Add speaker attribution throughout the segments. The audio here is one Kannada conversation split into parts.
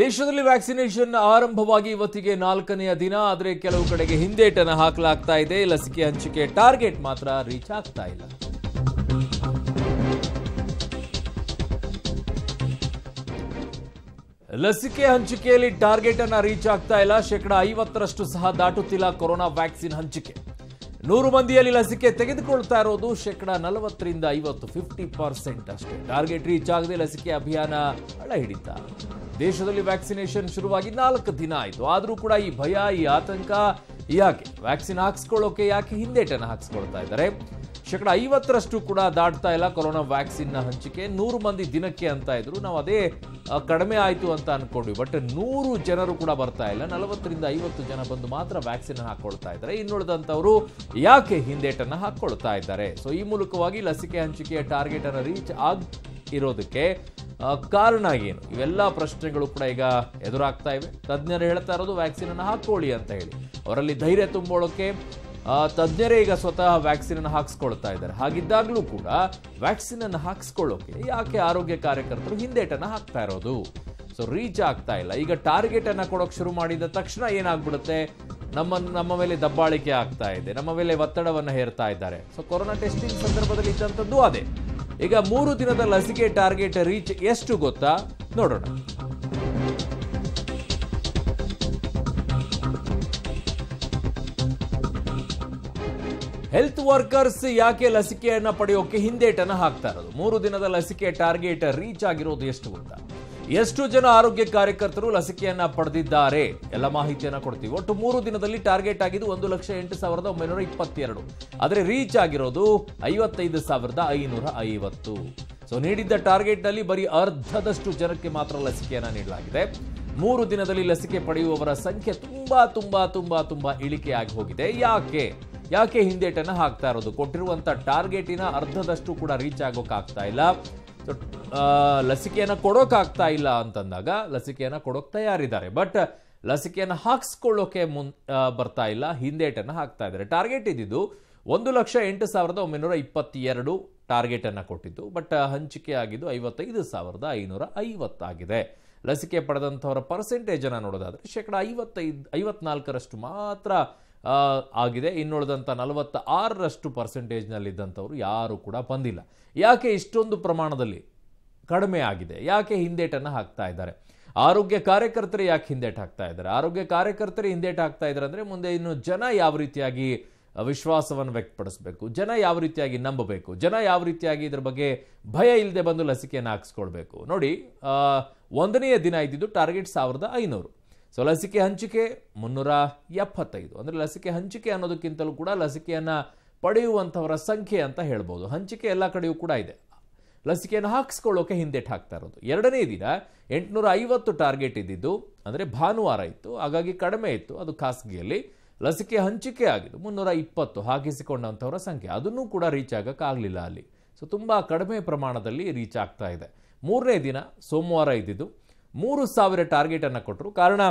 Speaker 1: ದೇಶದಲ್ಲಿ ವ್ಯಾಕ್ಸಿನೇಷನ್ ಆರಂಭವಾಗಿ ಇವತ್ತಿಗೆ ನಾಲ್ಕನೆಯ ದಿನ ಆದರೆ ಕೆಲವು ಕಡೆಗೆ ಹಿಂದೇಟನ್ನು ಹಾಕಲಾಗ್ತಾ ಇದೆ ಲಸಿಕೆ ಹಂಚಿಕೆ ಟಾರ್ಗೆಟ್ ಮಾತ್ರ ರೀಚ್ ಆಗ್ತಾ ಇಲ್ಲ ಲಸಿಕೆ ಹಂಚಿಕೆಯಲ್ಲಿ ಟಾರ್ಗೆಟ್ ಅನ್ನು ರೀಚ್ ಆಗ್ತಾ ಇಲ್ಲ ಶೇಕಡ ಐವತ್ತರಷ್ಟು ಸಹ ದಾಟುತ್ತಿಲ್ಲ ಕೊರೋನಾ ವ್ಯಾಕ್ಸಿನ್ ಹಂಚಿಕೆ ನೂರು ಮಂದಿಯಲ್ಲಿ ಲಸಿಕೆ ತೆಗೆದುಕೊಳ್ತಾ ಇರೋದು ಶೇಕಡ ನಲವತ್ತರಿಂದ ಐವತ್ತು ಫಿಫ್ಟಿ ಪರ್ಸೆಂಟ್ ಅಷ್ಟೇ ಟಾರ್ಗೆಟ್ ರೀಚ್ ಆಗದೆ ಲಸಿಕೆ ಅಭಿಯಾನ ಹಳ ಹಿಡಿತಾ ದೇಶದಲ್ಲಿ ವ್ಯಾಕ್ಸಿನೇಷನ್ ಶುರುವಾಗಿ ನಾಲ್ಕು ದಿನ ಆಯಿತು ಆದರೂ ಕೂಡ ಈ ಭಯ ಈ ಆತಂಕ ಯಾಕೆ ವ್ಯಾಕ್ಸಿನ್ ಹಾಕ್ಸ್ಕೊಳ್ಳೋಕೆ ಯಾಕೆ ಹಿಂದೇಟನ್ನು ಹಾಕ್ಸ್ಕೊಳ್ತಾ ಇದ್ದಾರೆ ಶೇಕಡ ಐವತ್ತರಷ್ಟು ಕೂಡ ದಾಟ್ತಾ ಇಲ್ಲ ಕೊರೋನಾ ವ್ಯಾಕ್ಸಿನ್ನ ಹಂಚಿಕೆ ನೂರು ಮಂದಿ ದಿನಕ್ಕೆ ಅಂತ ಇದ್ರು ನಾವು ಅದೇ ಕಡಿಮೆ ಆಯಿತು ಅಂತ ಅಂದ್ಕೊಂಡ್ವಿ ಬಟ್ ನೂರು ಜನರು ಕೂಡ ಬರ್ತಾ ಇಲ್ಲ ನಲವತ್ತರಿಂದ ಐವತ್ತು ಜನ ಬಂದು ಮಾತ್ರ ವ್ಯಾಕ್ಸಿನ್ ಹಾಕ್ಕೊಳ್ತಾ ಇದ್ದಾರೆ ಇನ್ನುಳಿದಂಥವರು ಯಾಕೆ ಹಿಂದೇಟನ್ನು ಹಾಕ್ಕೊಳ್ತಾ ಇದ್ದಾರೆ ಸೊ ಈ ಮೂಲಕವಾಗಿ ಲಸಿಕೆ ಹಂಚಿಕೆಯ ಟಾರ್ಗೆಟನ್ನು ರೀಚ್ ಆಗಿರೋದಕ್ಕೆ ಕಾರಣ ಏನು ಇವೆಲ್ಲ ಪ್ರಶ್ನೆಗಳು ಕೂಡ ಈಗ ಎದುರಾಗ್ತಾ ಇವೆ ತಜ್ಞರು ಹೇಳ್ತಾ ಇರೋದು ವ್ಯಾಕ್ಸಿನ್ ಅನ್ನು ಹಾಕೊಳ್ಳಿ ಅಂತ ಹೇಳಿ ಅವರಲ್ಲಿ ಧೈರ್ಯ ತುಂಬೋಳೋಕೆ ತಜ್ಞರೇ ಈಗ ಸ್ವತಃ ವ್ಯಾಕ್ಸಿನ್ ಅನ್ನು ಹಾಕಿಸ್ಕೊಳ್ತಾ ಇದ್ದಾರೆ ಹಾಗಿದ್ದಾಗಲೂ ಕೂಡ ವ್ಯಾಕ್ಸಿನ್ ಅನ್ನು ಹಾಕಿಸ್ಕೊಳ್ಳೋಕೆ ಯಾಕೆ ಆರೋಗ್ಯ ಕಾರ್ಯಕರ್ತರು ಹಿಂದೇಟನ್ನು ಹಾಕ್ತಾ ಇರೋದು ಸೊ ರೀಚ್ ಆಗ್ತಾ ಇಲ್ಲ ಈಗ ಟಾರ್ಗೆಟ್ ಅನ್ನ ಕೊಡೋಕೆ ಶುರು ಮಾಡಿದ ತಕ್ಷಣ ಏನಾಗ್ಬಿಡುತ್ತೆ ನಮ್ಮ ನಮ್ಮ ಮೇಲೆ ದಬ್ಬಾಳಿಕೆ ಆಗ್ತಾ ಇದೆ ನಮ್ಮ ಮೇಲೆ ಒತ್ತಡವನ್ನು ಹೇರ್ತಾ ಇದ್ದಾರೆ ಸೊ ಕೊರೋನಾ ಟೆಸ್ಟಿಂಗ್ ಸಂದರ್ಭದಲ್ಲಿ ಇದ್ದಂಥದ್ದು ಅದೇ ಈಗ ಮೂರು ದಿನದ ಲಸಿಕೆ ಟಾರ್ಗೆಟ್ ರೀಚ್ ಎಷ್ಟು ಗೊತ್ತಾ ನೋಡೋಣ ಹೆಲ್ತ್ ವರ್ಕರ್ಸ್ ಯಾಕೆ ಲಸಿಕೆಯನ್ನು ಪಡೆಯೋಕೆ ಹಿಂದೇಟನ್ನು ಹಾಕ್ತಾ ಇರೋದು ಮೂರು ದಿನದ ಲಸಿಕೆ ಟಾರ್ಗೆಟ್ ರೀಚ್ ಆಗಿರೋದು ಎಷ್ಟು ಗೊತ್ತಾ ಎಷ್ಟು ಜನ ಆರೋಗ್ಯ ಕಾರ್ಯಕರ್ತರು ಲಸಿಕೆಯನ್ನ ಪಡೆದಿದ್ದಾರೆ ಎಲ್ಲ ಮಾಹಿತಿಯನ್ನ ಕೊಡ್ತೀವಿ ಒಟ್ಟು ಮೂರು ದಿನದಲ್ಲಿ ಟಾರ್ಗೆಟ್ ಆಗಿದ್ದು ಒಂದು ಲಕ್ಷ ಎಂಟು ಸಾವಿರದ ಒಂಬೈನೂರ ಇಪ್ಪತ್ತೆರಡು ಆದರೆ ರೀಚ್ ಆಗಿರೋದು ಐವತ್ತೈದು ಸಾವಿರದ ಐನೂರ ಐವತ್ತು ಸೊ ನೀಡಿದ್ದ ಟಾರ್ಗೆಟ್ ನಲ್ಲಿ ಬರೀ ಅರ್ಧದಷ್ಟು ಜನಕ್ಕೆ ಮಾತ್ರ ಲಸಿಕೆಯನ್ನ ನೀಡಲಾಗಿದೆ ಮೂರು ದಿನದಲ್ಲಿ ಲಸಿಕೆ ಪಡೆಯುವವರ ಸಂಖ್ಯೆ ತುಂಬಾ ತುಂಬಾ ತುಂಬಾ ತುಂಬಾ ಇಳಿಕೆಯಾಗಿ ಹೋಗಿದೆ ಯಾಕೆ ಯಾಕೆ ಹಿಂದೇಟನ್ನು ಹಾಕ್ತಾ ಇರೋದು ಕೊಟ್ಟಿರುವಂತ ಟಾರ್ಗೆಟಿನ ಅರ್ಧದಷ್ಟು ಕೂಡ ರೀಚ್ ಆಗೋಕ್ಕಾಗ್ತಾ ಇಲ್ಲ ಲಸಿಕೆಯನ್ನು ಕೊಡೋಕ್ಕಾಗ್ತಾ ಇಲ್ಲ ಅಂತಂದಾಗ ಲಸಿಕೆಯನ್ನು ಕೊಡೋಕೆ ತಯಾರಿದ್ದಾರೆ ಬಟ್ ಲಸಿಕೆಯನ್ನು ಹಾಕಿಸ್ಕೊಳ್ಳೋಕೆ ಮುನ್ ಬರ್ತಾ ಇಲ್ಲ ಹಿಂದೇಟನ್ನು ಹಾಕ್ತಾ ಇದ್ದಾರೆ ಟಾರ್ಗೆಟ್ ಇದ್ದಿದ್ದು ಒಂದು ಲಕ್ಷ ಎಂಟು ಸಾವಿರದ ಒಂಬೈನೂರ ಇಪ್ಪತ್ತೆರಡು ಟಾರ್ಗೆಟನ್ನು ಕೊಟ್ಟಿದ್ದು ಬಟ್ ಹಂಚಿಕೆ ಆಗಿದ್ದು ಐವತ್ತೈದು ಸಾವಿರದ ಐನೂರ ಐವತ್ತಾಗಿದೆ ಲಸಿಕೆ ಪಡೆದಂಥವರ ಪರ್ಸೆಂಟೇಜನ್ನು ನೋಡೋದಾದರೆ ಶೇಕಡ ಐವತ್ತೈದು ಐವತ್ನಾಲ್ಕರಷ್ಟು ಮಾತ್ರ ಆಗಿದೆ ಇನ್ನುಳಿದಂಥ ನಲವತ್ತ ಆರರಷ್ಟು ಪರ್ಸೆಂಟೇಜ್ನಲ್ಲಿದ್ದಂಥವ್ರು ಯಾರೂ ಕೂಡ ಬಂದಿಲ್ಲ ಯಾಕೆ ಇಷ್ಟೊಂದು ಪ್ರಮಾಣದಲ್ಲಿ ಕಡಿಮೆ ಆಗಿದೆ ಯಾಕೆ ಹಿಂದೇಟನ್ನು ಹಾಕ್ತಾ ಇದ್ದಾರೆ ಆರೋಗ್ಯ ಕಾರ್ಯಕರ್ತರು ಯಾಕೆ ಹಿಂದೇಟು ಹಾಕ್ತಾ ಇದ್ದಾರೆ ಆರೋಗ್ಯ ಕಾರ್ಯಕರ್ತರು ಹಿಂದೇಟು ಹಾಕ್ತಾ ಇದ್ದಾರೆ ಅಂದರೆ ಮುಂದೆ ಇನ್ನು ಜನ ಯಾವ ರೀತಿಯಾಗಿ ವಿಶ್ವಾಸವನ್ನು ವ್ಯಕ್ತಪಡಿಸಬೇಕು ಜನ ಯಾವ ರೀತಿಯಾಗಿ ನಂಬಬೇಕು ಜನ ಯಾವ ರೀತಿಯಾಗಿ ಇದ್ರ ಬಗ್ಗೆ ಭಯ ಇಲ್ಲದೆ ಬಂದು ಲಸಿಕೆಯನ್ನು ಹಾಕಿಸ್ಕೊಳ್ಬೇಕು ನೋಡಿ ಒಂದನೆಯ ದಿನ ಇದ್ದಿದ್ದು ಟಾರ್ಗೆಟ್ ಸಾವಿರದ ಐನೂರು ಸೊ ಲಸಿಕೆ ಹಂಚಿಕೆ ಮುನ್ನೂರ ಎಪ್ಪತ್ತೈದು ಅಂದರೆ ಲಸಿಕೆ ಹಂಚಿಕೆ ಅನ್ನೋದಕ್ಕಿಂತಲೂ ಕೂಡ ಲಸಿಕೆಯನ್ನು ಪಡೆಯುವಂಥವರ ಸಂಖ್ಯೆ ಅಂತ ಹೇಳ್ಬೋದು ಹಂಚಿಕೆ ಎಲ್ಲ ಕಡೆಯೂ ಕೂಡ ಇದೆ ಲಸಿಕೆಯನ್ನು ಹಾಕಿಸ್ಕೊಳ್ಳೋಕೆ ಹಿಂದೆಟ್ಟು ಹಾಕ್ತಾ ಇರೋದು ಎರಡನೇ ದಿನ ಎಂಟುನೂರ ಐವತ್ತು ಟಾರ್ಗೆಟ್ ಇದ್ದಿದ್ದು ಅಂದರೆ ಭಾನುವಾರ ಇತ್ತು ಹಾಗಾಗಿ ಕಡಿಮೆ ಇತ್ತು ಅದು ಖಾಸಗಿಯಲ್ಲಿ ಲಸಿಕೆ ಹಂಚಿಕೆ ಆಗಿದ್ದು ಮುನ್ನೂರ ಇಪ್ಪತ್ತು ಹಾಕಿಸಿಕೊಂಡಂಥವರ ಸಂಖ್ಯೆ ಅದನ್ನೂ ಕೂಡ ರೀಚ್ ಆಗಲಿಲ್ಲ ಅಲ್ಲಿ ಸೊ ತುಂಬ ಕಡಿಮೆ ಪ್ರಮಾಣದಲ್ಲಿ ರೀಚ್ ಆಗ್ತಾ ಇದೆ ಮೂರನೇ ದಿನ ಸೋಮವಾರ ಇದ್ದಿದ್ದು ಮೂರು ಸಾವಿರ ಟಾರ್ಗೆಟನ್ನು ಕೊಟ್ಟರು ಕಾರಣ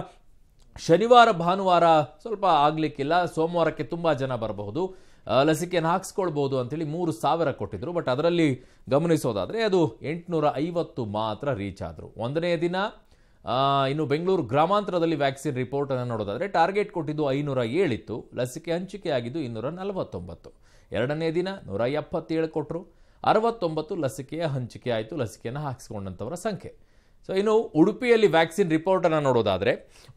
Speaker 1: ಶನಿವಾರ ಭಾನುವಾರ ಸ್ವಲ್ಪ ಆಗಲಿಕ್ಕಿಲ್ಲ ಸೋಮವಾರಕ್ಕೆ ತುಂಬ ಜನ ಬರಬಹುದು ಲಸಿಕೆಯನ್ನು ಹಾಕಿಸ್ಕೊಳ್ಬೋದು ಅಂತೇಳಿ ಮೂರು ಸಾವಿರ ಕೊಟ್ಟಿದ್ರು ಬಟ್ ಅದರಲ್ಲಿ ಗಮನಿಸೋದಾದರೆ ಅದು ಎಂಟುನೂರ ಐವತ್ತು ಮಾತ್ರ ರೀಚ್ ಆದರು ಒಂದನೇ ದಿನ ಇನ್ನು ಬೆಂಗಳೂರು ಗ್ರಾಮಾಂತರದಲ್ಲಿ ವ್ಯಾಕ್ಸಿನ್ ರಿಪೋರ್ಟನ್ನು ನೋಡೋದಾದರೆ ಟಾರ್ಗೆಟ್ ಕೊಟ್ಟಿದ್ದು ಐನೂರ ಏಳಿತ್ತು ಲಸಿಕೆ ಹಂಚಿಕೆ ಆಗಿದ್ದು ಇನ್ನೂರ ನಲವತ್ತೊಂಬತ್ತು ಎರಡನೇ ದಿನ ನೂರ ಎಪ್ಪತ್ತೇಳು ಕೊಟ್ಟರು ಅರವತ್ತೊಂಬತ್ತು ಲಸಿಕೆಯ ಹಂಚಿಕೆ ಆಯಿತು ಲಸಿಕೆಯನ್ನು ಹಾಕಿಸ್ಕೊಂಡಂಥವರ ಸಂಖ್ಯೆ ಸೊ ಇನ್ನು ಉಡುಪಿಯಲ್ಲಿ ವ್ಯಾಕ್ಸಿನ್ ರಿಪೋರ್ಟನ್ನು ನೋಡೋದಾದರೆ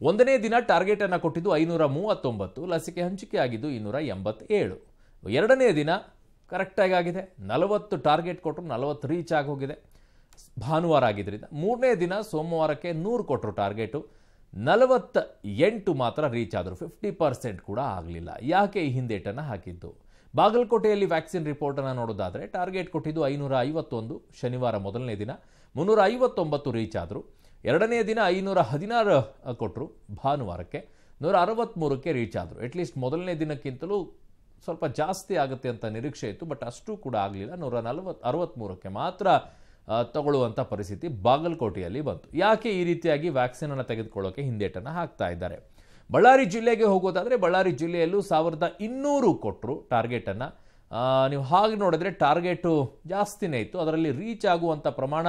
Speaker 1: ಒಂದನೇ ದಿನ ಟಾರ್ಗೆಟನ್ನು ಕೊಟ್ಟಿದ್ದು ಐನೂರ ಮೂವತ್ತೊಂಬತ್ತು ಲಸಿಕೆ ಹಂಚಿಕೆ ಆಗಿದ್ದು ಇನ್ನೂರ ಎಂಬತ್ತೇಳು ಎರಡನೇ ದಿನ ಕರೆಕ್ಟಾಗಿ ಆಗಿದೆ ನಲವತ್ತು ಟಾರ್ಗೆಟ್ ಕೊಟ್ಟರು ನಲವತ್ತು ರೀಚ್ ಆಗೋಗಿದೆ ಭಾನುವಾರ ಆಗಿದ್ದರಿಂದ ಮೂರನೇ ದಿನ ಸೋಮವಾರಕ್ಕೆ ನೂರು ಕೊಟ್ಟರು ಟಾರ್ಗೆಟು ನಲವತ್ತ ಎಂಟು ಮಾತ್ರ ರೀಚ್ ಆದರು ಫಿಫ್ಟಿ ಪರ್ಸೆಂಟ್ ಕೂಡ ಆಗಲಿಲ್ಲ ಯಾಕೆ ಈ ಹಿಂದೇಟನ್ನು ಹಾಕಿದ್ದು ಬಾಗಲಕೋಟೆಯಲ್ಲಿ ವ್ಯಾಕ್ಸಿನ್ ರಿಪೋರ್ಟನ್ನು ನೋಡೋದಾದರೆ ಟಾರ್ಗೆಟ್ ಕೊಟ್ಟಿದ್ದು ಐನೂರ ಐವತ್ತೊಂದು ಶನಿವಾರ ಮೊದಲನೇ ದಿನ ಮುನ್ನೂರ ಐವತ್ತೊಂಬತ್ತು ರೀಚ್ ಆದರು ಎರಡನೇ ದಿನ ಐನೂರ ಹದಿನಾರು ಕೊಟ್ಟರು ಭಾನುವಾರಕ್ಕೆ ನೂರ ಅರವತ್ತ್ಮೂರಕ್ಕೆ ರೀಚ್ ಆದರು ಅಟ್ಲೀಸ್ಟ್ ಮೊದಲನೇ ದಿನಕ್ಕಿಂತಲೂ ಸ್ವಲ್ಪ ಜಾಸ್ತಿ ಆಗುತ್ತೆ ಅಂತ ನಿರೀಕ್ಷೆ ಇತ್ತು ಬಟ್ ಅಷ್ಟು ಕೂಡ ಆಗಲಿಲ್ಲ ನೂರ ನಲವತ್ತು ಅರವತ್ತ್ಮೂರಕ್ಕೆ ಮಾತ್ರ ತಗೊಳ್ಳುವಂಥ ಪರಿಸ್ಥಿತಿ ಬಾಗಲಕೋಟೆಯಲ್ಲಿ ಬಂತು ಯಾಕೆ ಈ ರೀತಿಯಾಗಿ ವ್ಯಾಕ್ಸಿನನ್ನು ತೆಗೆದುಕೊಳ್ಳೋಕೆ ಹಿಂದೇಟನ್ನು ಹಾಕ್ತಾ ಇದ್ದಾರೆ ಬಳ್ಳಾರಿ ಜಿಲ್ಲೆಗೆ ಹೋಗೋದಾದರೆ ಬಳ್ಳಾರಿ ಜಿಲ್ಲೆಯಲ್ಲೂ ಸಾವಿರದ ಇನ್ನೂರು ಕೊಟ್ಟರು ಟಾರ್ಗೆಟನ್ನು ನೀವು ಹಾಗೆ ನೋಡಿದ್ರೆ ಟಾರ್ಗೆಟು ಜಾಸ್ತಿನೇ ಇತ್ತು ಅದರಲ್ಲಿ ರೀಚ್ ಆಗುವಂಥ ಪ್ರಮಾಣ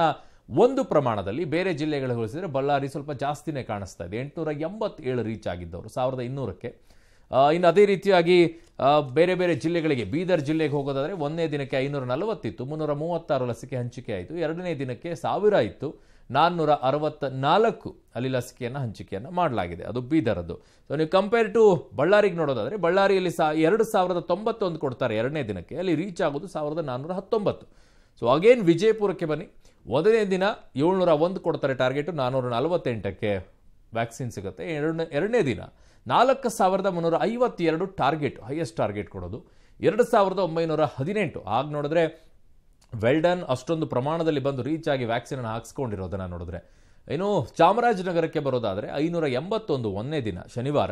Speaker 1: ಒಂದು ಪ್ರಮಾಣದಲ್ಲಿ ಬೇರೆ ಜಿಲ್ಲೆಗಳಿಗೆ ಹೋಲಿಸಿದರೆ ಬಳ್ಳಾರಿ ಸ್ವಲ್ಪ ಜಾಸ್ತಿನೇ ಕಾಣಿಸ್ತಾ ಇದೆ ಎಂಟುನೂರ ಎಂಬತ್ತೇಳು ರೀಚ್ ಆಗಿದ್ದವರು ಸಾವಿರದ ಇನ್ನೂರಕ್ಕೆ ಇನ್ನು ಅದೇ ರೀತಿಯಾಗಿ ಬೇರೆ ಬೇರೆ ಜಿಲ್ಲೆಗಳಿಗೆ ಬೀದರ್ ಜಿಲ್ಲೆಗೆ ಹೋಗೋದಾದರೆ ಒಂದನೇ ದಿನಕ್ಕೆ ಐನೂರ ನಲವತ್ತಿತ್ತು ಮುನ್ನೂರ ಮೂವತ್ತಾರು ಲಸಿಕೆ ಹಂಚಿಕೆ ಆಯಿತು ಎರಡನೇ ದಿನಕ್ಕೆ ಸಾವಿರ ಇತ್ತು ನಾನ್ನೂರ ಅರವತ್ತ ನಾಲ್ಕು ಅಲ್ಲಿ ಲಸಿಕೆಯನ್ನು ಹಂಚಿಕೆಯನ್ನು ಮಾಡಲಾಗಿದೆ ಅದು ಬೀದರದ್ದು ಸೊ ನೀವು ಕಂಪೇರ್ ಟು ಬಳ್ಳಾರಿಗೆ ನೋಡೋದಾದರೆ ಬಳ್ಳಾರಿಯಲ್ಲಿ ಸಾ ಎರಡು ಸಾವಿರದ ತೊಂಬತ್ತೊಂದು ಕೊಡ್ತಾರೆ ಎರಡನೇ ದಿನಕ್ಕೆ ಅಲ್ಲಿ ರೀಚ್ ಆಗೋದು ಸಾವಿರದ ನಾನ್ನೂರ ಹತ್ತೊಂಬತ್ತು ಸೊ ಅಗೇನ್ ವಿಜಯಪುರಕ್ಕೆ ಬನ್ನಿ ಒಂದನೇ ದಿನ ಏಳ್ನೂರ ಒಂದು ಕೊಡ್ತಾರೆ ಟಾರ್ಗೆಟು ನಾನ್ನೂರ ನಲವತ್ತೆಂಟಕ್ಕೆ ವ್ಯಾಕ್ಸಿನ್ ಸಿಗುತ್ತೆ ಎರಡನೇ ಎರಡನೇ ದಿನ ನಾಲ್ಕು ಸಾವಿರದ ಮುನ್ನೂರ ಐವತ್ತೆರಡು ಟಾರ್ಗೆಟ್ ಹೈಯೆಸ್ಟ್ ಟಾರ್ಗೆಟ್ ಕೊಡೋದು ಎರಡು ಸಾವಿರದ ಒಂಬೈನೂರ ಹದಿನೆಂಟು ಆಗ ನೋಡಿದ್ರೆ ವೆಲ್ಡನ್ ಅಷ್ಟೊಂದು ಪ್ರಮಾಣದಲ್ಲಿ ಬಂದು ರೀಚ್ ಆಗಿ ವ್ಯಾಕ್ಸಿನನ್ನು ಹಾಕ್ಸ್ಕೊಂಡಿರೋದನ್ನು ನೋಡಿದ್ರೆ ಏನು ಚಾಮರಾಜನಗರಕ್ಕೆ ಬರೋದಾದರೆ ಐನೂರ ಎಂಬತ್ತೊಂದು ಒಂದನೇ ದಿನ ಶನಿವಾರ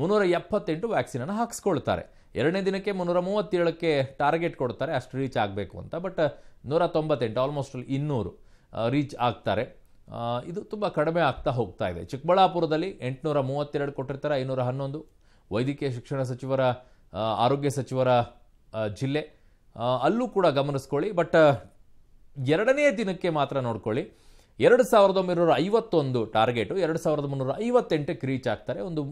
Speaker 1: ಮುನ್ನೂರ ಎಪ್ಪತ್ತೆಂಟು ವ್ಯಾಕ್ಸಿನನ್ನು ಹಾಕ್ಸ್ಕೊಳ್ತಾರೆ ಎರಡನೇ ದಿನಕ್ಕೆ ಮುನ್ನೂರ ಮೂವತ್ತೇಳಕ್ಕೆ ಟಾರ್ಗೆಟ್ ಕೊಡ್ತಾರೆ ಅಷ್ಟು ರೀಚ್ ಆಗಬೇಕು ಅಂತ ಬಟ್ ನೂರ ತೊಂಬತ್ತೆಂಟು ಆಲ್ಮೋಸ್ಟ್ ಇನ್ನೂರು ರೀಚ್ ಆಗ್ತಾರೆ ಇದು ತುಂಬ ಕಡಿಮೆ ಆಗ್ತಾ ಹೋಗ್ತಾ ಇದೆ ಚಿಕ್ಕಬಳ್ಳಾಪುರದಲ್ಲಿ ಎಂಟುನೂರ ಮೂವತ್ತೆರಡು ಕೊಟ್ಟಿರ್ತಾರೆ ಐನೂರ ಹನ್ನೊಂದು ವೈದ್ಯಕೀಯ ಶಿಕ್ಷಣ ಸಚಿವರ ಆರೋಗ್ಯ ಸಚಿವರ ಜಿಲ್ಲೆ ಅಲ್ಲೂ ಕೂಡ ಗಮನಿಸ್ಕೊಳ್ಳಿ ಬಟ್ ಎರಡನೇ ದಿನಕ್ಕೆ ಮಾತ್ರ ನೋಡ್ಕೊಳ್ಳಿ ಎರಡು ಸಾವಿರದ ಒಂಬೈನೂರ ಐವತ್ತೊಂದು ಟಾರ್ಗೆಟು ಎರಡು ಸಾವಿರದ ಮುನ್ನೂರ ಐವತ್ತೆಂಟಕ್ಕೆ ರೀಚ್ ಆಗ್ತಾರೆ ಒಂದು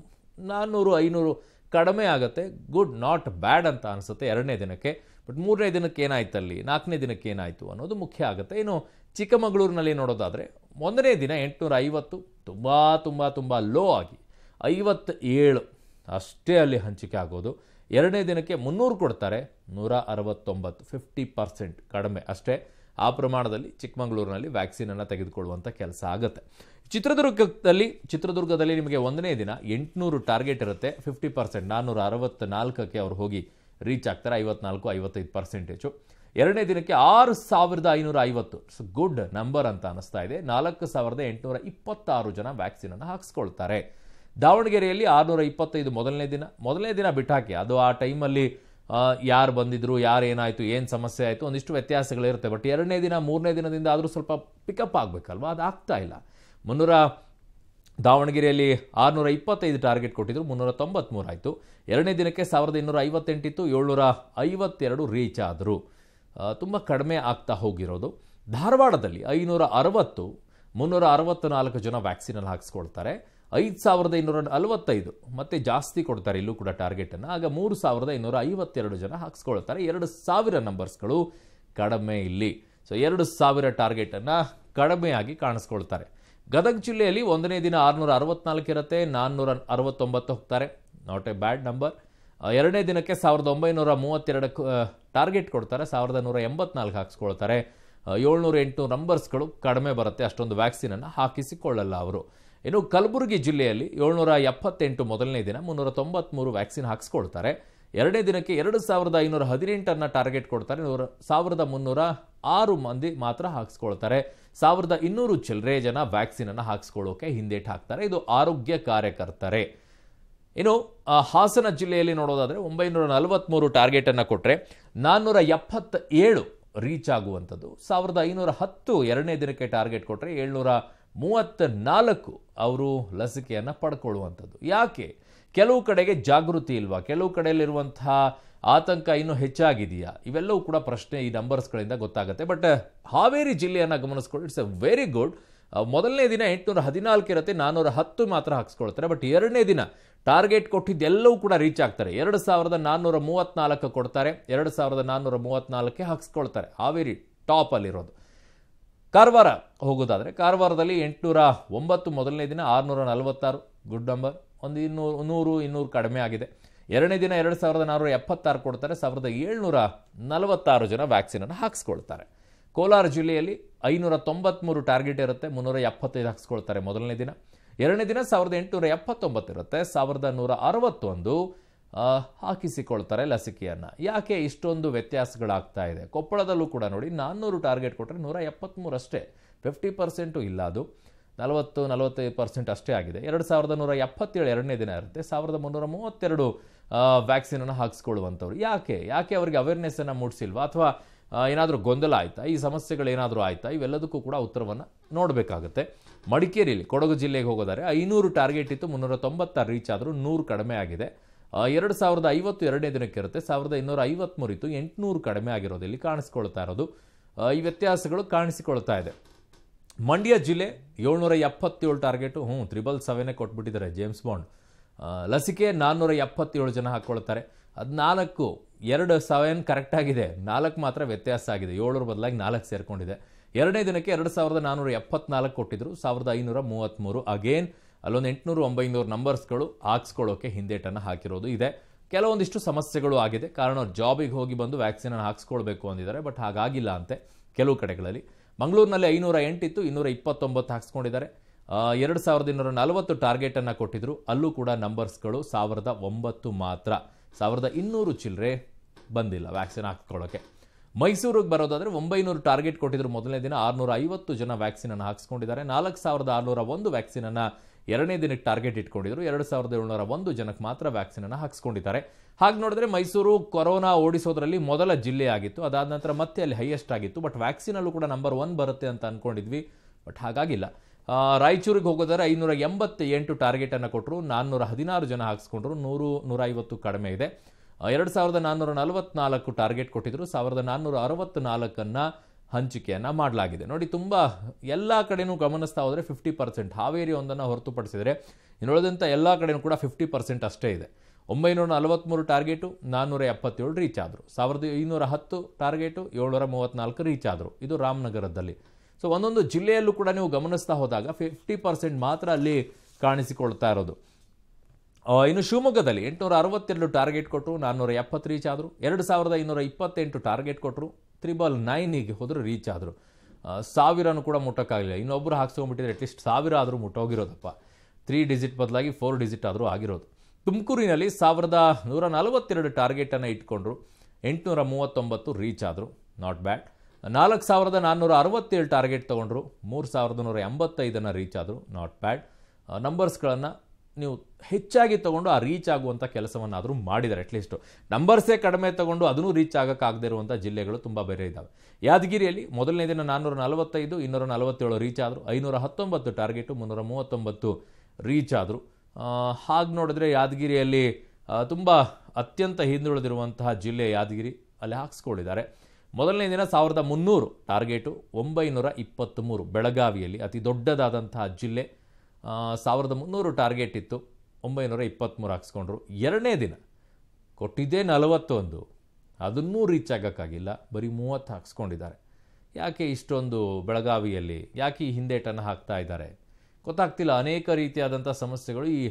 Speaker 1: ನಾನ್ನೂರು ಐನೂರು ಕಡಿಮೆ ಆಗುತ್ತೆ ಗುಡ್ ನಾಟ್ ಬ್ಯಾಡ್ ಅಂತ ಅನಿಸುತ್ತೆ ಎರಡನೇ ದಿನಕ್ಕೆ ಬಟ್ ಮೂರನೇ ದಿನಕ್ಕೆ ಏನಾಯ್ತಲ್ಲಿ ಅಲ್ಲಿ ನಾಲ್ಕನೇ ದಿನಕ್ಕೆ ಏನಾಯಿತು ಅನ್ನೋದು ಮುಖ್ಯ ಆಗುತ್ತೆ ಇನ್ನು ಚಿಕ್ಕಮಗಳೂರಿನಲ್ಲಿ ನೋಡೋದಾದರೆ ಒಂದನೇ ದಿನ ಎಂಟುನೂರ ಐವತ್ತು ತುಂಬ ತುಂಬ ತುಂಬ ಲೋ ಆಗಿ ಏಳು ಅಷ್ಟೇ ಅಲ್ಲಿ ಹಂಚಿಕೆ ಆಗೋದು ಎರಡನೇ ದಿನಕ್ಕೆ ಮುನ್ನೂರು ಕೊಡ್ತಾರೆ ನೂರ ಅರವತ್ತೊಂಬತ್ತು ಫಿಫ್ಟಿ ಪರ್ಸೆಂಟ್ ಕಡಿಮೆ ಅಷ್ಟೇ ಆ ಪ್ರಮಾಣದಲ್ಲಿ ಚಿಕ್ಕಮಗಳೂರಿನಲ್ಲಿ ವ್ಯಾಕ್ಸಿನನ್ನು ತೆಗೆದುಕೊಳ್ಳುವಂಥ ಕೆಲಸ ಆಗುತ್ತೆ ಚಿತ್ರದುರ್ಗದಲ್ಲಿ ಚಿತ್ರದುರ್ಗದಲ್ಲಿ ನಿಮಗೆ ಒಂದನೇ ದಿನ ಎಂಟುನೂರು ಟಾರ್ಗೆಟ್ ಇರುತ್ತೆ ಫಿಫ್ಟಿ ಪರ್ಸೆಂಟ್ ನಾನ್ನೂರ ಅರವತ್ತ್ನಾಲ್ಕಕ್ಕೆ ಅವ್ರು ಹೋಗಿ ರೀಚ್ ಆಗ್ತಾರೆ ಐವತ್ನಾಲ್ಕು ಐವತ್ತೈದು ಪರ್ಸೆಂಟೇಜು ಎರಡನೇ ದಿನಕ್ಕೆ ಆರು ಸಾವಿರದ ಐನೂರ ಐವತ್ತು ಇಟ್ಸ್ ಗುಡ್ ನಂಬರ್ ಅಂತ ಅನಿಸ್ತಾ ಇದೆ ನಾಲ್ಕು ಸಾವಿರದ ಎಂಟುನೂರ ಇಪ್ಪತ್ತಾರು ಜನ ವ್ಯಾಕ್ಸಿನನ್ನು ಹಾಕಿಸ್ಕೊಳ್ತಾರೆ ದಾವಣಗೆರೆಯಲ್ಲಿ ಆರುನೂರ ಇಪ್ಪತ್ತೈದು ಮೊದಲನೇ ದಿನ ಮೊದಲನೇ ದಿನ ಬಿಟ್ಟಾಕಿ ಅದು ಆ ಟೈಮಲ್ಲಿ ಯಾರು ಬಂದಿದ್ರು ಯಾರು ಏನಾಯಿತು ಏನು ಸಮಸ್ಯೆ ಆಯಿತು ಒಂದಿಷ್ಟು ವ್ಯತ್ಯಾಸಗಳಿರುತ್ತೆ ಬಟ್ ಎರಡನೇ ದಿನ ಮೂರನೇ ದಿನದಿಂದ ಆದರೂ ಸ್ವಲ್ಪ ಪಿಕಪ್ ಆಗಬೇಕಲ್ವ ಅದು ಆಗ್ತಾ ಇಲ್ಲ ಮುನ್ನೂರ ದಾವಣಗೆರೆಯಲ್ಲಿ ಆರುನೂರ ಇಪ್ಪತ್ತೈದು ಟಾರ್ಗೆಟ್ ಕೊಟ್ಟಿದ್ರು ಮುನ್ನೂರ ತೊಂಬತ್ತ್ಮೂರು ಆಯಿತು ಎರಡನೇ ದಿನಕ್ಕೆ ಸಾವಿರದ ಇನ್ನೂರ ಐವತ್ತೆಂಟಿತ್ತು ಏಳ್ನೂರ ಐವತ್ತೆರಡು ರೀಚ್ ಆದರು ತುಂಬ ಕಡಿಮೆ ಆಗ್ತಾ ಹೋಗಿರೋದು ಧಾರವಾಡದಲ್ಲಿ ಐನೂರ ಅರವತ್ತು ಮುನ್ನೂರ ಅರವತ್ತ್ನಾಲ್ಕು ಜನ ವ್ಯಾಕ್ಸಿನಲ್ಲಿ ಹಾಕಿಸ್ಕೊಳ್ತಾರೆ ಐದು ಸಾವಿರದ ಇನ್ನೂರ ನಲವತ್ತೈದು ಮತ್ತೆ ಜಾಸ್ತಿ ಕೊಡ್ತಾರೆ ಇಲ್ಲೂ ಕೂಡ ಟಾರ್ಗೆಟನ್ನು ಆಗ ಮೂರು ಸಾವಿರದ ಇನ್ನೂರ ಐವತ್ತೆರಡು ಜನ ಹಾಕ್ಸ್ಕೊಳ್ತಾರೆ ಎರಡು ಸಾವಿರ ನಂಬರ್ಸ್ಗಳು ಕಡಿಮೆ ಇಲ್ಲಿ ಸೊ ಎರಡು ಸಾವಿರ ಟಾರ್ಗೆಟನ್ನು ಕಡಿಮೆಯಾಗಿ ಕಾಣಿಸ್ಕೊಳ್ತಾರೆ ಗದಗ ಜಿಲ್ಲೆಯಲ್ಲಿ ಒಂದನೇ ದಿನ ಆರುನೂರ ಅರವತ್ನಾಲ್ಕು ಇರುತ್ತೆ ನಾನ್ನೂರ ಅರವತ್ತೊಂಬತ್ತು ಹೋಗ್ತಾರೆ ನಾಟ್ ಎ ಬ್ಯಾಡ್ ನಂಬರ್ ಎರಡನೇ ದಿನಕ್ಕೆ ಸಾವಿರದ ಒಂಬೈನೂರ ಮೂವತ್ತೆರಡಕ್ಕೂ ಟಾರ್ಗೆಟ್ ಕೊಡ್ತಾರೆ ಸಾವಿರದ ನೂರ ಎಂಬತ್ನಾಲ್ಕು ಹಾಕಿಸ್ಕೊಳ್ತಾರೆ ಏಳ್ನೂರ ಎಂಟು ನಂಬರ್ಸ್ಗಳು ಕಡಿಮೆ ಬರುತ್ತೆ ಅಷ್ಟೊಂದು ವ್ಯಾಕ್ಸಿನನ್ನು ಹಾಕಿಸಿಕೊಳ್ಳಲ್ಲ ಅವರು ಇನ್ನು ಕಲಬುರಗಿ ಜಿಲ್ಲೆಯಲ್ಲಿ ಏಳ್ನೂರ ಎಪ್ಪತ್ತೆಂಟು ಮೊದಲನೇ ದಿನ ಮುನ್ನೂರ ತೊಂಬತ್ತ್ಮೂರು ವ್ಯಾಕ್ಸಿನ್ ಹಾಕಿಸ್ಕೊಳ್ತಾರೆ ಎರಡನೇ ದಿನಕ್ಕೆ ಎರಡು ಸಾವಿರದ ಐನೂರ ಹದಿನೆಂಟನ್ನು ಟಾರ್ಗೆಟ್ ಕೊಡ್ತಾರೆ ನೂರ ಸಾವಿರದ ಮುನ್ನೂರ ಆರು ಮಂದಿ ಮಾತ್ರ ಹಾಕಿಸ್ಕೊಳ್ತಾರೆ ಸಾವಿರದ ಇನ್ನೂರು ಚಿಲ್ಲರೆ ಜನ ವ್ಯಾಕ್ಸಿನನ್ನು ಹಾಕಿಸ್ಕೊಳ್ಳೋಕೆ ಹಿಂದೇಟು ಹಾಕ್ತಾರೆ ಇದು ಆರೋಗ್ಯ ಕಾರ್ಯಕರ್ತರೇ ಇನ್ನು ಹಾಸನ ಜಿಲ್ಲೆಯಲ್ಲಿ ನೋಡೋದಾದರೆ ಒಂಬೈನೂರ ನಲವತ್ತ್ಮೂರು ಟಾರ್ಗೆಟನ್ನು ಕೊಟ್ಟರೆ ನಾನ್ನೂರ ಎಪ್ಪತ್ತ ಏಳು ರೀಚ್ ಆಗುವಂಥದ್ದು ಸಾವಿರದ ಐನೂರ ಹತ್ತು ಎರಡನೇ ದಿನಕ್ಕೆ ಟಾರ್ಗೆಟ್ ಕೊಟ್ಟರೆ ಏಳ್ನೂರ ಮೂವತ್ತ ನಾಲ್ಕು ಅವರು ಲಸಿಕೆಯನ್ನು ಪಡ್ಕೊಳ್ಳುವಂಥದ್ದು ಯಾಕೆ ಕೆಲವು ಕಡೆಗೆ ಜಾಗೃತಿ ಇಲ್ವಾ ಕೆಲವು ಕಡೆಯಲ್ಲಿರುವಂತಹ ಆತಂಕ ಇನ್ನೂ ಹೆಚ್ಚಾಗಿದೆಯಾ ಇವೆಲ್ಲವೂ ಕೂಡ ಪ್ರಶ್ನೆ ಈ ನಂಬರ್ಸ್ಗಳಿಂದ ಗೊತ್ತಾಗುತ್ತೆ ಬಟ್ ಹಾವೇರಿ ಜಿಲ್ಲೆಯನ್ನು ಗಮನಿಸ್ಕೊಂಡು ಇಟ್ಸ್ ಎ ವೆರಿ ಗುಡ್ ಮೊದಲನೇ ದಿನ ಎಂಟುನೂರ ಹದಿನಾಲ್ಕು ಇರುತ್ತೆ ನಾನ್ನೂರ ಹತ್ತು ಮಾತ್ರ ಹಾಕ್ಸ್ಕೊಳ್ತಾರೆ ಬಟ್ ಎರಡನೇ ದಿನ ಟಾರ್ಗೆಟ್ ಕೊಟ್ಟಿದ್ದೆಲ್ಲವೂ ಕೂಡ ರೀಚ್ ಆಗ್ತಾರೆ ಎರಡು ಸಾವಿರದ ನಾನ್ನೂರ ಮೂವತ್ತ್ನಾಲ್ಕು ಕೊಡ್ತಾರೆ ಎರಡು ಸಾವಿರದ ನಾನ್ನೂರ ಮೂವತ್ತ್ನಾಲ್ಕೆ ಹಾಕ್ಸ್ಕೊಳ್ತಾರೆ ಹಾವೇರಿ ಟಾಪಲ್ಲಿರೋದು ಕಾರವಾರ ಹೋಗೋದಾದರೆ ಕಾರವಾರದಲ್ಲಿ ಎಂಟುನೂರ ಒಂಬತ್ತು ಮೊದಲನೇ ದಿನ ಆರುನೂರ ನಲವತ್ತಾರು ಗುಡ್ ನಂಬರ್ ಒಂದು ಇನ್ನೂರು ನೂರು ಇನ್ನೂರು ಕಡಿಮೆ ಆಗಿದೆ ಎರಡನೇ ದಿನ ಎರಡು ಸಾವಿರದ ನಾನ್ನೂರ ಎಪ್ಪತ್ತಾರು ಕೊಡ್ತಾರೆ ಸಾವಿರದ ಏಳ್ನೂರ ನಲವತ್ತಾರು ಜನ ವ್ಯಾಕ್ಸಿನನ್ನು ಹಾಕ್ಸ್ಕೊಳ್ತಾರೆ ಕೋಲಾರ ಜಿಲ್ಲೆಯಲ್ಲಿ ಐನೂರ ತೊಂಬತ್ತ್ಮೂರು ಟಾರ್ಗೆಟ್ ಇರುತ್ತೆ ಮುನ್ನೂರ ಎಪ್ಪತ್ತೈದು ಹಾಕ್ಸ್ಕೊಳ್ತಾರೆ ಮೊದಲನೇ ದಿನ ಎರಡನೇ ದಿನ ಸಾವಿರದ ಎಂಟುನೂರ ಎಪ್ಪತ್ತೊಂಬತ್ತಿರುತ್ತೆ ಸಾವಿರದ ನೂರ ಅರವತ್ತೊಂದು ಹಾಕಿಸಿಕೊಳ್ತಾರೆ ಲಸಿಕೆಯನ್ನು ಯಾಕೆ ಇಷ್ಟೊಂದು ವ್ಯತ್ಯಾಸಗಳಾಗ್ತಾ ಇದೆ ಕೊಪ್ಪಳದಲ್ಲೂ ಕೂಡ ನೋಡಿ ನಾನ್ನೂರು ಟಾರ್ಗೆಟ್ ಕೊಟ್ಟರೆ ನೂರ ಎಪ್ಪತ್ತ್ಮೂರಷ್ಟೇ ಫಿಫ್ಟಿ ಪರ್ಸೆಂಟು ಇಲ್ಲ ಅದು ನಲವತ್ತು ನಲವತ್ತೈದು ಪರ್ಸೆಂಟ್ ಅಷ್ಟೇ ಆಗಿದೆ ಎರಡು ಸಾವಿರದ ನೂರ ಎಪ್ಪತ್ತೇಳು ಎರಡನೇ ದಿನ ಇರುತ್ತೆ ಸಾವಿರದ ಮುನ್ನೂರ ಮೂವತ್ತೆರಡು ವ್ಯಾಕ್ಸಿನನ್ನು ಹಾಕಿಸ್ಕೊಳ್ಳುವಂಥವ್ರು ಯಾಕೆ ಯಾಕೆ ಅವರಿಗೆ ಅವೇರ್ನೆಸ್ಸನ್ನು ಮೂಡಿಸಿಲ್ವಾ ಅಥವಾ ಏನಾದರೂ ಗೊಂದಲ ಆಯಿತಾ ಈ ಸಮಸ್ಯೆಗಳೇನಾದರೂ ಆಯಿತಾ ಇವೆಲ್ಲದಕ್ಕೂ ಕೂಡ ಉತ್ತರವನ್ನು ನೋಡಬೇಕಾಗುತ್ತೆ ಮಡಿಕೇರಿಯಲ್ಲಿ ಕೊಡಗು ಜಿಲ್ಲೆಗೆ ಹೋಗೋದಾದರೆ ಐನೂರು ಟಾರ್ಗೆಟ್ ಇತ್ತು ಮುನ್ನೂರ ತೊಂಬತ್ತಾರು ರೀಚ್ ಆದರೂ ನೂರು ಕಡಿಮೆ ಆಗಿದೆ ಎರಡು ಸಾವಿರದ ಐವತ್ತು ಎರಡನೇ ದಿನಕ್ಕೆ ಇರುತ್ತೆ ಸಾವಿರದ ಇನ್ನೂರ ಐವತ್ತ್ಮೂರು ಇತ್ತು ಎಂಟುನೂರು ಕಡಿಮೆ ಆಗಿರೋದು ಇಲ್ಲಿ ಕಾಣಿಸ್ಕೊಳ್ತಾ ಇರೋದು ಈ ವ್ಯತ್ಯಾಸಗಳು ಕಾಣಿಸಿಕೊಳ್ತಾ ಇದೆ ಮಂಡ್ಯ ಜಿಲ್ಲೆ ಏಳ್ನೂರ ಎಪ್ಪತ್ತೇಳು ಟಾರ್ಗೆಟು ಹ್ಞೂ ತ್ರಿಬಲ್ ಸೆವೆನೇ ಕೊಟ್ಬಿಟ್ಟಿದ್ದಾರೆ ಜೇಮ್ಸ್ ಬಾಂಡ್ ಲಸಿಕೆ ನಾನ್ನೂರ ಎಪ್ಪತ್ತೇಳು ಜನ ಹಾಕ್ಕೊಳ್ತಾರೆ ಅದು ನಾಲ್ಕು ಎರಡು ಸಾವಿರ ಕರೆಕ್ಟ್ ಆಗಿದೆ ನಾಲ್ಕು ಮಾತ್ರ ವ್ಯತ್ಯಾಸ ಆಗಿದೆ ಏಳರ ಬದಲಾಗಿ ನಾಲ್ಕು ಸೇರಿಕೊಂಡಿದೆ ಎರಡನೇ ದಿನಕ್ಕೆ ಎರಡು ಸಾವಿರದ ನಾನ್ನೂರ ಎಪ್ಪತ್ನಾಲ್ಕು ಕೊಟ್ಟಿದ್ರು ಸಾವಿರದ ಐನೂರ ಮೂವತ್ತ್ಮೂರು ಅಗೇನ್ ಅಲ್ಲೊಂದು ಎಂಟುನೂರು ಒಂಬೈನೂರು ನಂಬರ್ಸ್ಗಳು ಹಾಕ್ಸ್ಕೊಳ್ಳೋಕೆ ಹಿಂದೇಟನ್ನು ಹಾಕಿರೋದು ಇದೆ ಕೆಲವೊಂದಿಷ್ಟು ಸಮಸ್ಯೆಗಳು ಆಗಿದೆ ಕಾರಣ ಅವ್ರು ಜಾಬಿಗೆ ಹೋಗಿ ಬಂದು ವ್ಯಾಕ್ಸಿನನ್ನು ಹಾಕ್ಸ್ಕೊಳ್ಬೇಕು ಅಂದಿದ್ದಾರೆ ಬಟ್ ಹಾಗಾಗಿಲ್ಲ ಅಂತೆ ಕೆಲವು ಕಡೆಗಳಲ್ಲಿ ಮಂಗಳೂರಿನಲ್ಲಿ ಐನೂರ ಎಂಟಿತ್ತು ಇನ್ನೂರ ಇಪ್ಪತ್ತೊಂಬತ್ತು ಹಾಕ್ಸ್ಕೊಂಡಿದ್ದಾರೆ ಎರಡು ಸಾವಿರದ ಇನ್ನೂರ ನಲವತ್ತು ಟಾರ್ಗೆಟನ್ನು ಕೊಟ್ಟಿದ್ರು ಅಲ್ಲೂ ಕೂಡ ನಂಬರ್ಸ್ಗಳು ಸಾವಿರದ ಒಂಬತ್ತು ಮಾತ್ರ ಸಾವಿರದ ಇನ್ನೂರು ಚಿಲ್ಲರೆ ಬಂದಿಲ್ಲ ವ್ಯಾಕ್ಸಿನ್ ಹಾಕ್ಕೊಳ್ಳೋಕೆ ಮೈಸೂರಿಗೆ ಬರೋದಾದರೆ ಒಂಬೈನೂರು ಟಾರ್ಗೆಟ್ ಕೊಟ್ಟಿದ್ರು ಮೊದಲನೇ ದಿನ ಆರುನೂರ ಐವತ್ತು ಜನ ವ್ಯಾಕ್ಸಿನನ್ನು ಹಾಕಿಸ್ಕೊಂಡಿದ್ದಾರೆ ನಾಲ್ಕು ಸಾವಿರದ ಆರುನೂರ ಒಂದು ವ್ಯಾಕ್ಸಿನನ್ನು ಎರಡನೇ ದಿನಕ್ಕೆ ಟಾರ್ಗೆಟ್ ಇಟ್ಕೊಂಡಿದ್ರು ಎರಡು ಸಾವಿರದ ಏಳ್ನೂರ ಒಂದು ಜನಕ್ಕೆ ಮಾತ್ರ ವ್ಯಾಕ್ಸಿನನ್ನು ಹಾಕಿಸ್ಕೊಂಡಿದ್ದಾರೆ ಹಾಗೆ ನೋಡಿದ್ರೆ ಮೈಸೂರು ಕೊರೋನಾ ಓಡಿಸೋದ್ರಲ್ಲಿ ಮೊದಲ ಜಿಲ್ಲೆಯಾಗಿತ್ತು ಅದಾದ ನಂತರ ಮತ್ತೆ ಅಲ್ಲಿ ಹೈಯೆಸ್ಟ್ ಆಗಿತ್ತು ಬಟ್ ವ್ಯಾಕ್ಸಿನಲ್ಲೂ ಕೂಡ ನಂಬರ್ ಒನ್ ಬರುತ್ತೆ ಅಂತ ಅಂದ್ಕೊಂಡಿದ್ವಿ ಬಟ್ ಹಾಗಾಗಿಲ್ಲ ರಾಯಚೂರಿಗೆ ಹೋಗೋದಾದ್ರೆ ಐನೂರ ಎಂಬತ್ತ ಎಂಟು ಟಾರ್ಗೆಟನ್ನು ಕೊಟ್ಟರು ನಾನ್ನೂರ ಹದಿನಾರು ಜನ ಹಾಕಿಸ್ಕೊಂಡ್ರು ನೂರು ನೂರ ಐವತ್ತು ಕಡಿಮೆ ಇದೆ ಎರಡು ಸಾವಿರದ ನಾನ್ನೂರ ನಲವತ್ನಾಲ್ಕು ಟಾರ್ಗೆಟ್ ಕೊಟ್ಟಿದ್ರು ಸಾವಿರದ ನಾನ್ನೂರ ಅರವತ್ತ್ನಾಲ್ಕನ್ನು ಹಂಚಿಕೆಯನ್ನು ಮಾಡಲಾಗಿದೆ ನೋಡಿ ತುಂಬ ಎಲ್ಲ ಕಡೆಯೂ ಗಮನಿಸ್ತಾ ಹೋದರೆ ಫಿಫ್ಟಿ ಪರ್ಸೆಂಟ್ ಹಾವೇರಿ ಒಂದನ್ನು ಹೊರತುಪಡಿಸಿದರೆ ಇನ್ನುಳಿದಂಥ ಎಲ್ಲ ಕಡೆಯೂ ಕೂಡ ಫಿಫ್ಟಿ ಪರ್ಸೆಂಟ್ ಅಷ್ಟೇ ಇದೆ ಒಂಬೈನೂರ ನಲವತ್ತ್ಮೂರು ಟಾರ್ಗೆಟು ನಾನ್ನೂರ ಎಪ್ಪತ್ತೇಳು ರೀಚ್ ಆದರು ಸಾವಿರದ ಐನೂರ ಹತ್ತು ಟಾರ್ಗೆಟು ಏಳ್ನೂರ ಮೂವತ್ತ್ನಾಲ್ಕು ರೀಚ್ ಆದರು ಇದು ರಾಮನಗರದಲ್ಲಿ ಸೊ ಒಂದೊಂದು ಜಿಲ್ಲೆಯಲ್ಲೂ ಕೂಡ ನೀವು ಗಮನಿಸ್ತಾ ಹೋದಾಗ ಫಿಫ್ಟಿ ಪರ್ಸೆಂಟ್ ಮಾತ್ರ ಅಲ್ಲಿ ಕಾಣಿಸಿಕೊಳ್ತಾ ಇರೋದು ಇನ್ನು ಶಿವಮೊಗ್ಗದಲ್ಲಿ ಎಂಟುನೂರ ಅರವತ್ತೆರಡು ಟಾರ್ಗೆಟ್ ಕೊಟ್ಟರು ನಾನ್ನೂರ ಎಪ್ಪತ್ತು ರೀಚ್ ಆದರು ಎರಡು ಸಾವಿರದ ಇನ್ನೂರ ಇಪ್ಪತ್ತೆಂಟು ಟಾರ್ಗೆಟ್ ಕೊಟ್ಟರು ತ್ರಿಬಲ್ ನೈನಿಗೆ ಹೋದರು ರೀಚ್ ಆದರು ಸಾವಿರನೂ ಕೂಡ ಮುಟ್ಟೋಕ್ಕಾಗಲಿಲ್ಲ ಇನ್ನೊಬ್ಬರು ಹಾಕ್ಸ್ಕೊಂಡ್ಬಿಟ್ಟಿದ್ರೆ ಅಟ್ಲೀಸ್ಟ್ ಸಾವಿರ ಆದರೂ ಮುಟ್ಟೋಗಿರೋದಪ್ಪ ತ್ರೀ ಡಿಜಿಟ್ ಬದಲಾಗಿ ಫೋರ್ ಡಿಜಿಟ್ ಆದರೂ ಆಗಿರೋದು ತುಮಕೂರಿನಲ್ಲಿ ಸಾವಿರದ ನೂರ ನಲವತ್ತೆರಡು ಟಾರ್ಗೆಟನ್ನು ಇಟ್ಕೊಂಡ್ರು ಎಂಟುನೂರ ಮೂವತ್ತೊಂಬತ್ತು ರೀಚ್ ಆದರು ನಾಟ್ ಬ್ಯಾಡ್ ನಾಲ್ಕು ಸಾವಿರದ ನಾನ್ನೂರ ಅರವತ್ತೇಳು ಟಾರ್ಗೆಟ್ ತೊಗೊಂಡ್ರು ಮೂರು ಸಾವಿರದ ನೂರ ಎಂಬತ್ತೈದನ್ನು ರೀಚ್ ಆದರು ನಾಟ್ ಬ್ಯಾಡ್ ನಂಬರ್ಸ್ಗಳನ್ನು ನೀವು ಹೆಚ್ಚಾಗಿ ತೊಗೊಂಡು ಆ ರೀಚ್ ಆಗುವಂಥ ಕೆಲಸವನ್ನು ಆದರೂ ಮಾಡಿದ್ದಾರೆ ಅಟ್ಲೀಸ್ಟು ನಂಬರ್ಸೇ ಕಡಿಮೆ ತೊಗೊಂಡು ಅದನ್ನು ರೀಚ್ ಆಗೋಕ್ಕಾಗದೇ ಇರುವಂಥ ಜಿಲ್ಲೆಗಳು ತುಂಬ ಬೇರೆ ಇದ್ದಾವೆ ಯಾದಗಿರಿಯಲ್ಲಿ ಮೊದಲನೇ ದಿನ ನಾನ್ನೂರ ನಲವತ್ತೈದು ಇನ್ನೂರ ನಲವತ್ತೇಳು ರೀಚ್ ಆದರು ಐನೂರ ಹತ್ತೊಂಬತ್ತು ಟಾರ್ಗೆಟು ಮುನ್ನೂರ ಮೂವತ್ತೊಂಬತ್ತು ರೀಚ್ ಆದರು ಹಾಗೆ ನೋಡಿದ್ರೆ ಯಾದಗಿರಿಯಲ್ಲಿ ತುಂಬ ಅತ್ಯಂತ ಹಿಂದುಳಿದಿರುವಂತಹ ಜಿಲ್ಲೆ ಯಾದಗಿರಿ ಅಲ್ಲಿ ಹಾಕ್ಸ್ಕೊಂಡಿದ್ದಾರೆ ಮೊದಲನೇ ದಿನ ಸಾವಿರದ ಮುನ್ನೂರು ಟಾರ್ಗೆಟು ಒಂಬೈನೂರ ಇಪ್ಪತ್ತ್ಮೂರು ಬೆಳಗಾವಿಯಲ್ಲಿ ಅತಿ ದೊಡ್ಡದಾದಂತಹ ಜಿಲ್ಲೆ ಸಾವಿರದ ಮುನ್ನೂರು ಟಾರ್ಗೆಟ್ ಇತ್ತು ಒಂಬೈನೂರ ಇಪ್ಪತ್ತ್ಮೂರು ಹಾಕ್ಸ್ಕೊಂಡ್ರು ಎರಡನೇ ದಿನ ಕೊಟ್ಟಿದ್ದೇ ನಲವತ್ತೊಂದು ಅದನ್ನೂ ರೀಚ್ ಆಗೋಕ್ಕಾಗಿಲ್ಲ ಬರೀ ಮೂವತ್ತು ಹಾಕ್ಸ್ಕೊಂಡಿದ್ದಾರೆ ಯಾಕೆ ಇಷ್ಟೊಂದು ಬೆಳಗಾವಿಯಲ್ಲಿ ಯಾಕೆ ಈ ಹಿಂದೇಟನ್ನು ಹಾಕ್ತಾ ಇದ್ದಾರೆ ಗೊತ್ತಾಗ್ತಿಲ್ಲ ಅನೇಕ ರೀತಿಯಾದಂಥ ಸಮಸ್ಯೆಗಳು ಈ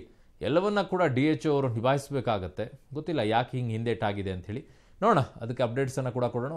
Speaker 1: ಎಲ್ಲವನ್ನ ಕೂಡ ಡಿ ಎಚ್ ಒ ಅವರು ನಿಭಾಯಿಸಬೇಕಾಗತ್ತೆ ಗೊತ್ತಿಲ್ಲ ಯಾಕೆ ಹಿಂಗೆ ಹಿಂದೇಟಾಗಿದೆ ಅಂಥೇಳಿ ನೋಡೋಣ ಅದಕ್ಕೆ ಅಪ್ಡೇಟ್ಸನ್ನು ಕೂಡ ಕೊಡೋಣ